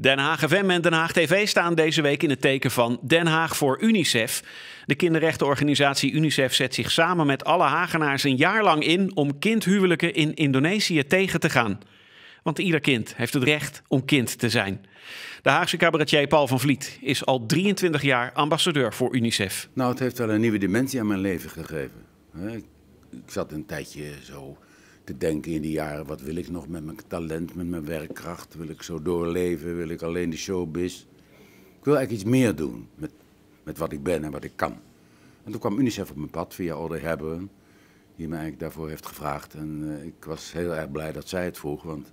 Den Haag FM en Den Haag TV staan deze week in het teken van Den Haag voor UNICEF. De kinderrechtenorganisatie UNICEF zet zich samen met alle Hagenaars een jaar lang in om kindhuwelijken in Indonesië tegen te gaan. Want ieder kind heeft het recht om kind te zijn. De Haagse cabaretier Paul van Vliet is al 23 jaar ambassadeur voor UNICEF. Nou, het heeft wel een nieuwe dimensie aan mijn leven gegeven. Ik zat een tijdje zo te denken in die jaren, wat wil ik nog met mijn talent, met mijn werkkracht? Wil ik zo doorleven? Wil ik alleen de showbiz? Ik wil eigenlijk iets meer doen met, met wat ik ben en wat ik kan. En toen kwam UNICEF op mijn pad via Olde Hebben, die mij eigenlijk daarvoor heeft gevraagd. En eh, ik was heel erg blij dat zij het vroeg, want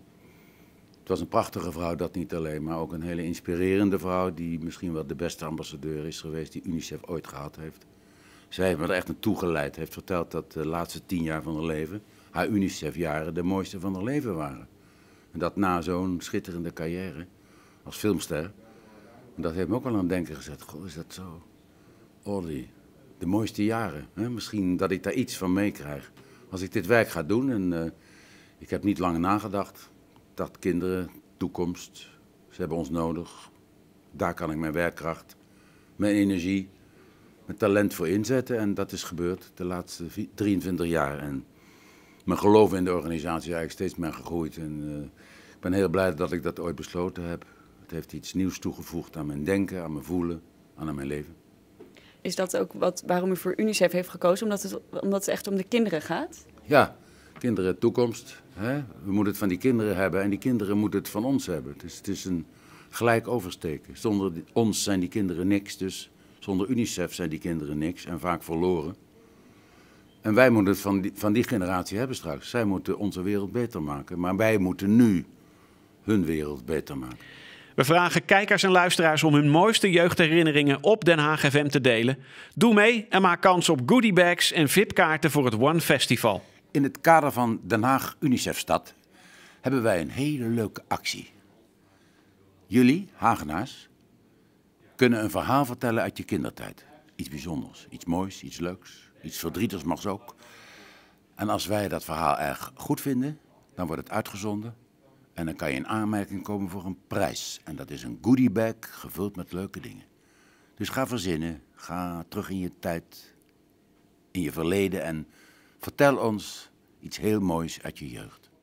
het was een prachtige vrouw, dat niet alleen, maar ook een hele inspirerende vrouw, die misschien wel de beste ambassadeur is geweest die UNICEF ooit gehad heeft. Zij heeft me er echt naartoe geleid, heeft verteld dat de laatste tien jaar van haar leven haar UNICEF-jaren de mooiste van haar leven waren. En dat na zo'n schitterende carrière als filmster. dat heeft me ook al aan het denken gezet. Goh, is dat zo? Orly, oh, de mooiste jaren. Hè? Misschien dat ik daar iets van meekrijg. Als ik dit werk ga doen en eh, ik heb niet lang nagedacht. Dat kinderen, toekomst, ze hebben ons nodig. Daar kan ik mijn werkkracht, mijn energie, mijn talent voor inzetten. En dat is gebeurd de laatste 23 jaar. En mijn geloof in de organisatie is eigenlijk steeds meer gegroeid. En, eh, ik ben heel blij dat ik dat ooit besloten heb. Het heeft iets nieuws toegevoegd aan mijn denken, aan mijn voelen, aan mijn leven. Is dat ook wat, waarom u voor UNICEF heeft gekozen? Omdat het, omdat het echt om de kinderen gaat? Ja, kinderen, toekomst. Hè? We moeten het van die kinderen hebben en die kinderen moeten het van ons hebben. Dus het is een gelijk oversteken. Zonder ons zijn die kinderen niks, dus zonder UNICEF zijn die kinderen niks en vaak verloren. En wij moeten het van die, van die generatie hebben straks. Zij moeten onze wereld beter maken. Maar wij moeten nu hun wereld beter maken. We vragen kijkers en luisteraars om hun mooiste jeugdherinneringen op Den Haag FM te delen. Doe mee en maak kans op goodiebags en vipkaarten voor het One Festival. In het kader van Den Haag Unicefstad hebben wij een hele leuke actie. Jullie, Hagenaars, kunnen een verhaal vertellen uit je kindertijd. Iets bijzonders, iets moois, iets leuks. Iets verdrietigs mag ook. En als wij dat verhaal erg goed vinden, dan wordt het uitgezonden. En dan kan je in aanmerking komen voor een prijs. En dat is een goodiebag gevuld met leuke dingen. Dus ga verzinnen, ga terug in je tijd, in je verleden en vertel ons iets heel moois uit je jeugd.